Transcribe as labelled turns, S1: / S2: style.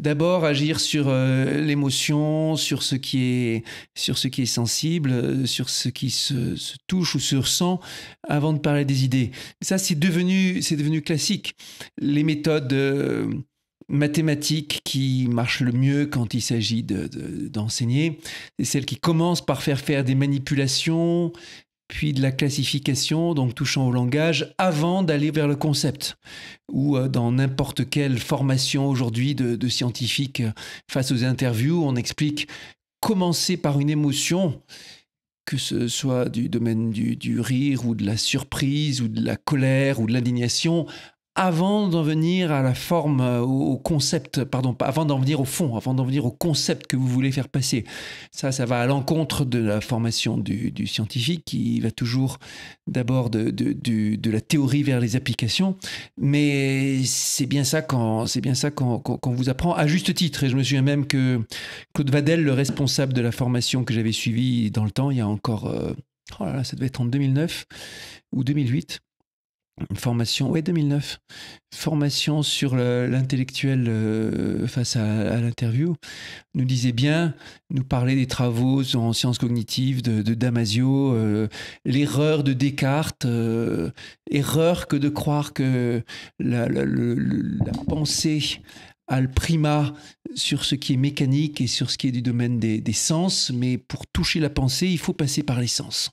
S1: d'abord agir sur euh, l'émotion, sur ce qui est sensible, sur ce qui euh, se, touche ou se ressent avant de parler des idées. Ça c'est devenu classique. Les méthodes euh, mathématiques qui marchent le mieux quand il s'agit d'enseigner, c'est celles qui commencent par faire faire des manipulations, puis de la classification, donc touchant au langage, avant d'aller vers le concept ou euh, dans n'importe quelle formation aujourd'hui de, scientifiques scientifique euh, face aux interviews, on explique commencer par une émotion, que ce soit du domaine du, rire ou de la surprise ou de la colère ou de l'indignation, avant d'en venir à la forme, euh, au, concept, pardon, avant d'en venir au fond, avant d'en venir au concept que vous voulez faire passer. Ça, ça va à l'encontre de la formation du, scientifique qui va toujours d'abord de, la théorie vers les applications. Mais c'est bien ça quand c'est bien ça quand, vous apprend à juste titre. Et je me souviens même que Claude Vadel, le responsable de la formation que j'avais suivie dans le temps, il y a encore, euh, oh là là, ça devait être en 2009 ou 2008 une formation, ouais, 2009, formation sur l'intellectuel euh, face à, l'interview, nous disait bien, nous parlait des travaux en sciences cognitives de, Damasio, euh, l'erreur de Descartes, euh, erreur que de croire que la, pensée a le primat sur ce qui est mécanique et sur ce qui est du domaine des, des sens, mais pour toucher la pensée, il faut passer par les sens.